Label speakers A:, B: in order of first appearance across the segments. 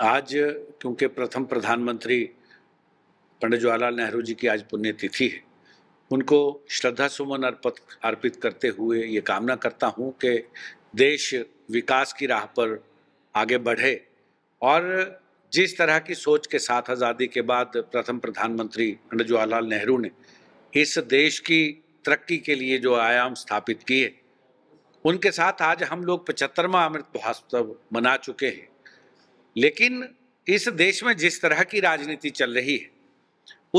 A: आज क्योंकि प्रथम प्रधानमंत्री पंडित जवाहरलाल नेहरू जी की आज पुण्यतिथि है उनको श्रद्धा सुमन अर्पित अर्पित करते हुए ये कामना करता हूँ कि देश विकास की राह पर आगे बढ़े और जिस तरह की सोच के साथ आज़ादी के बाद प्रथम प्रधानमंत्री पंडित जवाहरलाल नेहरू ने इस देश की तरक्की के लिए जो आयाम स्थापित किए उनके साथ आज हम लोग पचहत्तरवा अमृत महोत्सव मना चुके हैं लेकिन इस देश में जिस तरह की राजनीति चल रही है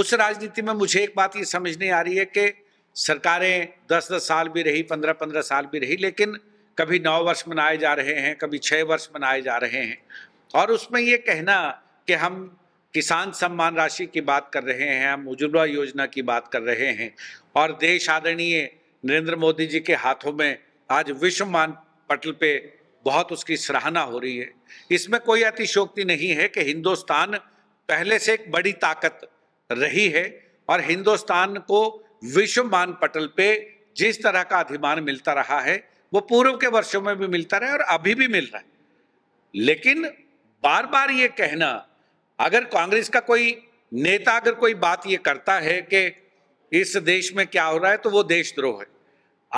A: उस राजनीति में मुझे एक बात ये समझ नहीं आ रही है कि सरकारें दस दस साल भी रही पंद्रह पंद्रह साल भी रही लेकिन कभी नौ वर्ष मनाए जा रहे हैं कभी छः वर्ष मनाए जा रहे हैं और उसमें ये कहना कि हम किसान सम्मान राशि की बात कर रहे हैं हम उज्ज्वला योजना की बात कर रहे हैं और देश आदरणीय नरेंद्र मोदी जी के हाथों में आज विश्व मान पटल पे बहुत उसकी सराहना हो रही है इसमें कोई अतिशोक्ति नहीं है कि हिंदुस्तान पहले से एक बड़ी ताकत रही है और हिंदुस्तान को विश्व मान पटल पे जिस तरह का अधिमान मिलता रहा है वो पूर्व के वर्षों में भी मिलता रहा है और अभी भी मिल रहा है लेकिन बार बार ये कहना अगर कांग्रेस का कोई नेता अगर कोई बात ये करता है कि इस देश में क्या हो रहा है तो वो देशद्रोह है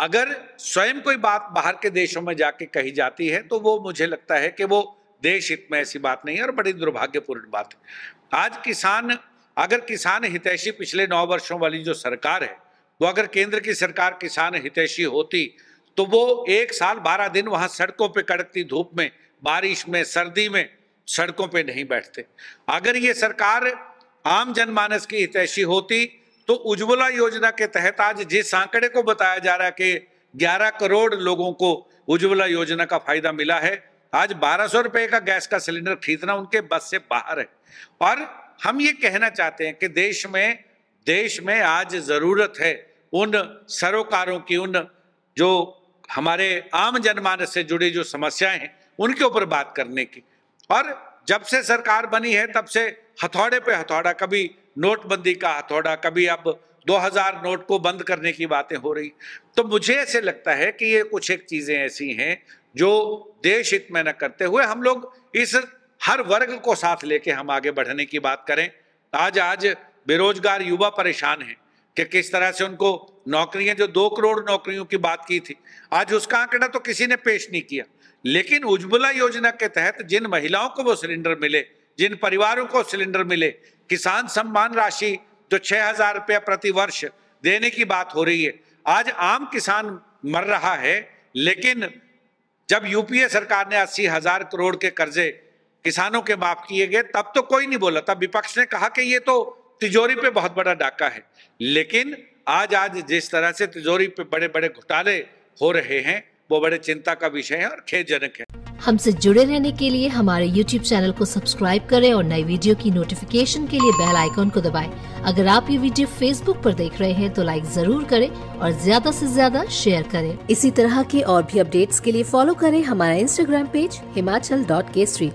A: अगर स्वयं कोई बात बाहर के देशों में जाके कही जाती है तो वो मुझे लगता है कि वो देश हित में ऐसी बात नहीं है और बड़ी दुर्भाग्यपूर्ण बात है आज किसान अगर किसान हितैषी पिछले नौ वर्षों वाली जो सरकार है वो अगर केंद्र की सरकार किसान हितैषी होती तो वो एक साल बारह दिन वहाँ सड़कों पर कड़कती धूप में बारिश में सर्दी में सड़कों पर नहीं बैठते अगर ये सरकार आम जनमानस की हितैषी होती तो उज्ज्वला योजना के तहत आज जिस आंकड़े को बताया जा रहा है कि 11 करोड़ लोगों को उज्ज्वला योजना का फायदा मिला है आज बारह सौ रुपए का गैस का सिलेंडर खरीदना उनके बस से बाहर है और हम ये कहना चाहते हैं कि देश में देश में आज ज़रूरत है उन सरोकारों की उन जो हमारे आम जनमानस से जुड़ी जो समस्याएं हैं उनके ऊपर बात करने की और जब से सरकार बनी है तब से हथौड़े पे हथौड़ा कभी नोटबंदी का हथौड़ा कभी अब 2000 नोट को बंद करने की बातें हो रही तो मुझे ऐसे लगता है कि ये कुछ एक चीज़ें ऐसी हैं जो देश हित में न करते हुए हम लोग इस हर वर्ग को साथ लेके हम आगे बढ़ने की बात करें आज आज बेरोजगार युवा परेशान हैं कि किस तरह से उनको नौकरियां जो दो करोड़ नौकरियों की बात की थी आज उसका आंकड़ा तो किसी ने पेश नहीं किया लेकिन उज्ज्वला योजना के तहत जिन महिलाओं को वो सिलेंडर मिले जिन परिवारों को सिलेंडर मिले किसान सम्मान राशि जो तो छः हजार रुपया प्रति वर्ष देने की बात हो रही है आज आम किसान मर रहा है लेकिन जब यूपीए सरकार ने अस्सी हजार करोड़ के कर्जे किसानों के माफ किए गए तब तो कोई नहीं बोला तब विपक्ष ने कहा कि ये तो तिजोरी पे बहुत बड़ा डाका है लेकिन आज आज जिस तरह से तिजोरी पे बड़े बड़े घोटाले हो रहे हैं वो बड़े चिंता का विषय है और खेदजनक है
B: हमसे जुड़े रहने के लिए हमारे YouTube चैनल को सब्सक्राइब करें और नई वीडियो की नोटिफिकेशन के लिए बेल आइकॉन को दबाएं। अगर आप ये वीडियो Facebook पर देख रहे हैं तो लाइक जरूर करें और ज्यादा से ज्यादा शेयर करें इसी तरह के और भी अपडेट्स के लिए फॉलो करें हमारा Instagram page Himachal dot Kesari